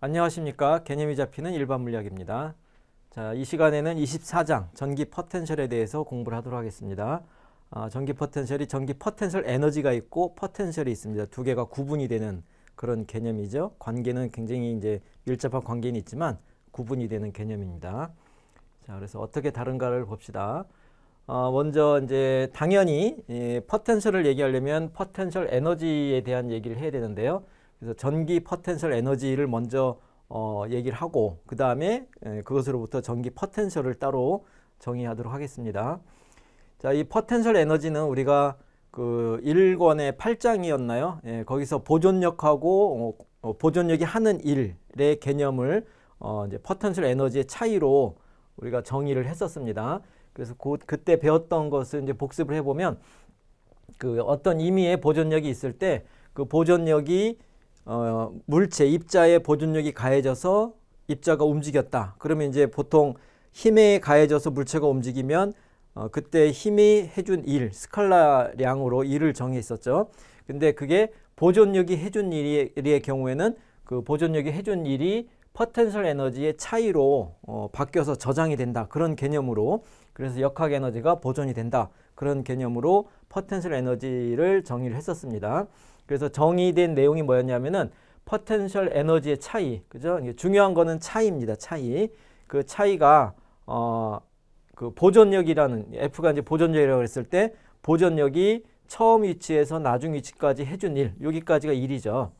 안녕하십니까. 개념이 잡히는 일반 물리학입니다. 자, 이 시간에는 24장 전기 퍼텐셜에 대해서 공부를 하도록 하겠습니다. 아, 전기 퍼텐셜이 전기 퍼텐셜 에너지가 있고 퍼텐셜이 있습니다. 두 개가 구분이 되는 그런 개념이죠. 관계는 굉장히 이제 밀접한 관계는 있지만 구분이 되는 개념입니다. 자, 그래서 어떻게 다른가를 봅시다. 어, 먼저 이제 당연히 예, 퍼텐셜을 얘기하려면 퍼텐셜 에너지에 대한 얘기를 해야 되는데요. 그래서 전기 퍼텐셜 에너지를 먼저 어, 얘기를 하고 그 다음에 예, 그것으로부터 전기 퍼텐셜을 따로 정의하도록 하겠습니다. 자, 이 퍼텐셜 에너지는 우리가 그 1권의 8장이었나요? 예, 거기서 보존력하고 어, 어, 보존력이 하는 일의 개념을 어, 이제 퍼텐셜 에너지의 차이로 우리가 정의를 했었습니다. 그래서 그, 그때 배웠던 것을 이제 복습을 해보면 그 어떤 의미의 보존력이 있을 때 그 보존력이 어, 물체 입자의 보존력이 가해져서 입자가 움직였다. 그러면 이제 보통 힘에 가해져서 물체가 움직이면 어, 그때 힘이 해준 일, 스칼라량으로 일을 정했었죠 근데 그게 보존력이 해준 일의 경우에는 그 보존력이 해준 일이 퍼텐셜 에너지의 차이로 어, 바뀌어서 저장이 된다. 그런 개념으로 그래서 역학 에너지가 보존이 된다. 그런 개념으로 퍼텐셜 에너지를 정의를 했었습니다. 그래서 정의된 내용이 뭐였냐면은 퍼텐셜 에너지의 차이, 그죠? 중요한 거는 차이입니다. 차이. 그 차이가 어 그 보존력이라는 F가 이제 보존력이라고 했을 때 보존력이 처음 위치에서 나중 위치까지 해준 일, 여기까지가 일이죠.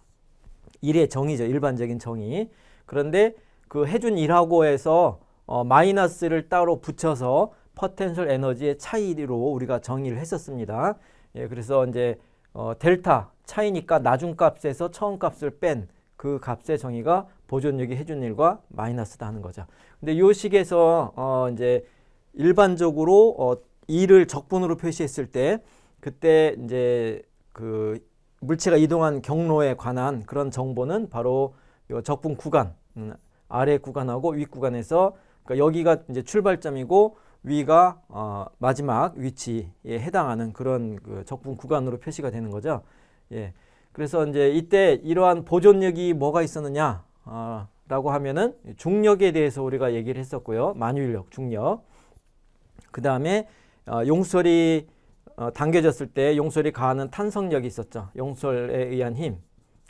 일의 정의죠. 일반적인 정의. 그런데 그 해준 일하고 해서 어 마이너스를 따로 붙여서 퍼텐셜 에너지의 차이로 우리가 정의를 했었습니다. 예, 그래서 이제 어, 델타 차이니까 나중 값에서 처음 값을 뺀 그 값의 정의가 보존력이 해준 일과 마이너스다 하는 거죠. 근데 요 식에서 어, 이제 일반적으로 어, 2를 적분으로 표시했을 때 그때 이제 그 물체가 이동한 경로에 관한 그런 정보는 바로 요 적분 구간 음, 아래 구간하고 위 구간에서 그러니까 여기가 이제 출발점이고 위가 어, 마지막 위치에 해당하는 그런 그 적분 구간으로 표시가 되는 거죠. 예. 그래서 이제 이때 이러한 보존력이 뭐가 있었느냐 어, 라고 하면은 중력에 대해서 우리가 얘기를 했었고요. 만유인력, 중력. 그 다음에 어, 용솔이 어, 당겨졌을 때 용솔이 가하는 탄성력이 있었죠. 용솔에 의한 힘.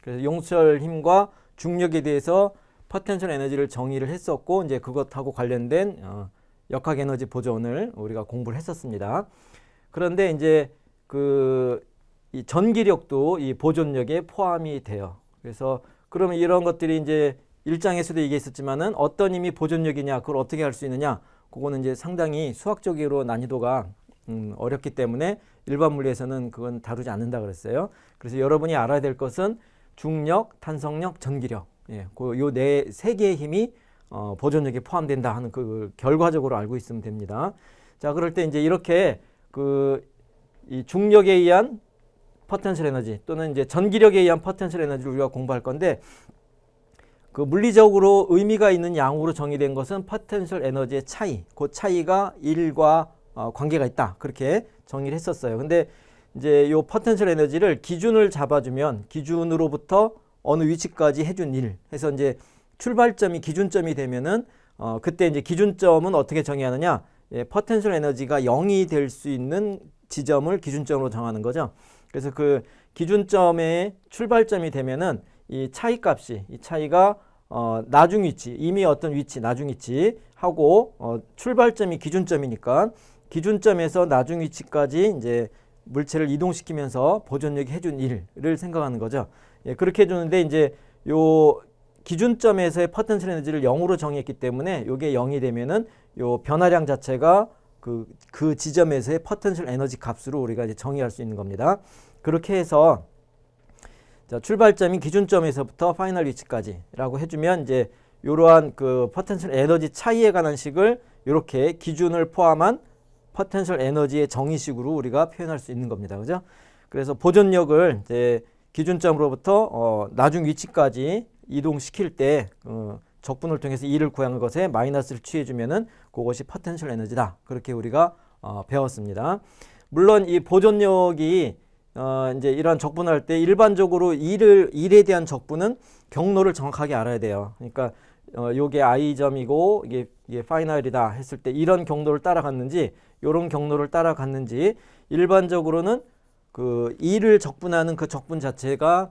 그래서 용솔 힘과 중력에 대해서 퍼텐셜 에너지를 정의를 했었고 이제 그것하고 관련된 어, 역학에너지 보존을 우리가 공부를 했었습니다. 그런데 이제 그이 전기력도 이 보존력에 포함이 돼요. 그래서 그러면 이런 것들이 이제 일장에서도 얘기했었지만은 어떤 힘이 보존력이냐 그걸 어떻게 할 수 있느냐 그거는 이제 상당히 수학적으로 난이도가 음, 어렵기 때문에 일반 물리에서는 그건 다루지 않는다 그랬어요. 그래서 여러분이 알아야 될 것은 중력, 탄성력, 전기력 예, 그요 네 세 개의 힘이 어, 보존력이 포함된다 하는 그 결과적으로 알고 있으면 됩니다. 자, 그럴 때 이제 이렇게 그 이 중력에 의한 퍼텐셜 에너지 또는 이제 전기력에 의한 퍼텐셜 에너지를 우리가 공부할 건데 그 물리적으로 의미가 있는 양으로 정의된 것은 퍼텐셜 에너지의 차이, 그 차이가 1과 어, 관계가 있다. 그렇게 정의를 했었어요. 근데 이제 이 퍼텐셜 에너지를 기준을 잡아주면 기준으로부터 어느 위치까지 해준 일 해서 이제 출발점이 기준점이 되면은 어, 그때 이제 기준점은 어떻게 정의하느냐? 예, 퍼텐셜 에너지가 0이 될 수 있는 지점을 기준점으로 정하는 거죠. 그래서 그 기준점의 출발점이 되면은 이 차이 값이 이 차이가 어, 나중 위치 이미 어떤 위치 나중 위치 하고 어, 출발점이 기준점이니까 기준점에서 나중 위치까지 이제 물체를 이동시키면서 보존력이 해준 일을 생각하는 거죠. 예, 그렇게 해주는데 이제 요 기준점에서의 퍼텐셜 에너지를 0으로 정했기 때문에 이게 0이 되면은 요 변화량 자체가 그, 그 지점에서의 퍼텐셜 에너지 값으로 우리가 이제 정의할 수 있는 겁니다. 그렇게 해서 자, 출발점이 기준점에서부터 파이널 위치까지라고 해주면 이제 이러한 그 퍼텐셜 에너지 차이에 관한 식을 이렇게 기준을 포함한 퍼텐셜 에너지의 정의식으로 우리가 표현할 수 있는 겁니다. 그죠? 그래서 보존력을 이제 기준점으로부터 어, 나중 위치까지 이동시킬 때 어, 적분을 통해서 이를 구하는 것에 마이너스를 취해주면은 그것이 퍼텐셜 에너지다. 그렇게 우리가 어, 배웠습니다. 물론 이 보존력이 어, 이제 이런 적분할 때 일반적으로 일을 일에 대한 적분은 경로를 정확하게 알아야 돼요. 그러니까 어, 요게 i점이고 이게, 이게 파이널이다 했을 때 이런 경로를 따라갔는지 요런 경로를 따라갔는지 일반적으로는 그 일을 적분하는 그 적분 자체가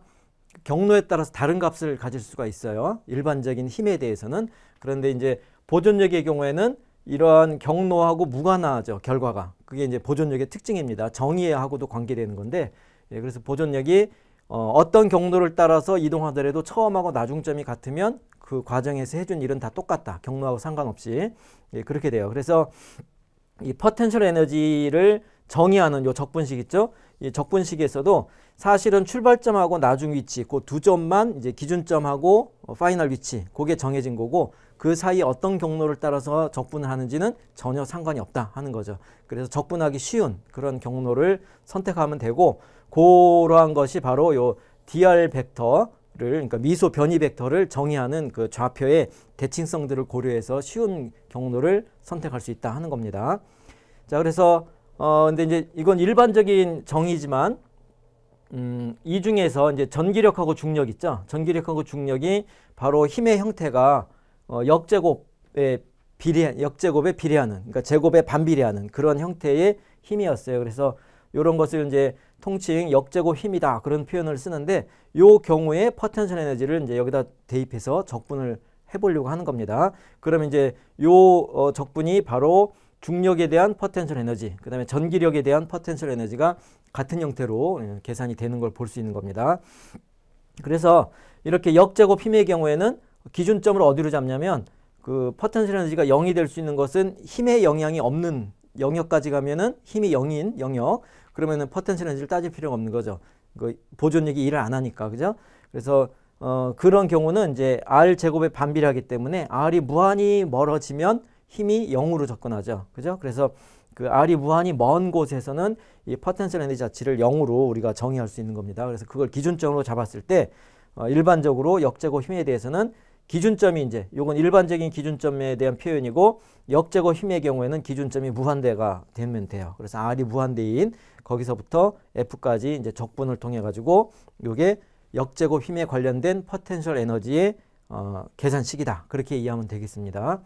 경로에 따라서 다른 값을 가질 수가 있어요. 일반적인 힘에 대해서는. 그런데 이제 보존력의 경우에는 이러한 경로하고 무관하죠. 결과가. 그게 이제 보존력의 특징입니다. 정의하고도 관계되는 건데 예, 그래서 보존력이 어, 어떤 경로를 따라서 이동하더라도 처음하고 나중점이 같으면 그 과정에서 해준 일은 다 똑같다. 경로하고 상관없이. 예, 그렇게 돼요. 그래서 이 퍼텐셜 에너지를 정의하는 요 적분식 있죠. 이제 적분식에서도 사실은 출발점하고 나중 위치 그 두 점만 이제 기준점하고 어, 파이널 위치 그게 정해진 거고 그 사이 어떤 경로를 따라서 적분을 하는지는 전혀 상관이 없다 하는 거죠. 그래서 적분하기 쉬운 그런 경로를 선택하면 되고 그러한 것이 바로 요 DR 벡터 를 그러니까 미소 변이 벡터를 정의하는 그 좌표의 대칭성들을 고려해서 쉬운 경로를 선택할 수 있다 하는 겁니다. 자, 그래서 어, 근데 이제 이건 일반적인 정의지만 음, 이 중에서 이제 전기력하고 중력 있죠. 전기력하고 중력이 바로 힘의 형태가 어, 역제곱에 비례 역제곱에 비례하는 그러니까 제곱에 반비례하는 그런 형태의 힘이었어요. 그래서 이런 것을 이제 통칭 역제곱 힘이다 그런 표현을 쓰는데 요 경우에 퍼텐셜 에너지를 이제 여기다 대입해서 적분을 해보려고 하는 겁니다. 그러면 이제 요 어, 적분이 바로 중력에 대한 퍼텐셜 에너지, 그 다음에 전기력에 대한 퍼텐셜 에너지가 같은 형태로 예, 계산이 되는 걸 볼 수 있는 겁니다. 그래서 이렇게 역제곱 힘의 경우에는 기준점을 어디로 잡냐면 그 퍼텐셜 에너지가 0이 될 수 있는 것은 힘의 영향이 없는 영역까지 가면은 힘이 0인 영역 그러면은 퍼텐셜 에너지를 따질 필요가 없는 거죠. 그 보존력이 일을 안 하니까 그죠? 그래서 어 그런 경우는 이제 r 제곱의 반비례하기 때문에 r이 무한히 멀어지면 힘이 0으로 접근하죠. 그죠? 그래서 그 R이 무한히 먼 곳에서는 이 포텐셜 에너지 자체를 0으로 우리가 정의할 수 있는 겁니다. 그래서 그걸 기준점으로 잡았을 때 어, 일반적으로 역제곱 힘에 대해서는 기준점이 이제 요건 일반적인 기준점에 대한 표현이고 역제곱 힘의 경우에는 기준점이 무한대가 되면 돼요. 그래서 R이 무한대인 거기서부터 F까지 이제 적분을 통해 가지고 요게 역제곱 힘에 관련된 포텐셜 에너지의 어, 계산식이다. 그렇게 이해하면 되겠습니다.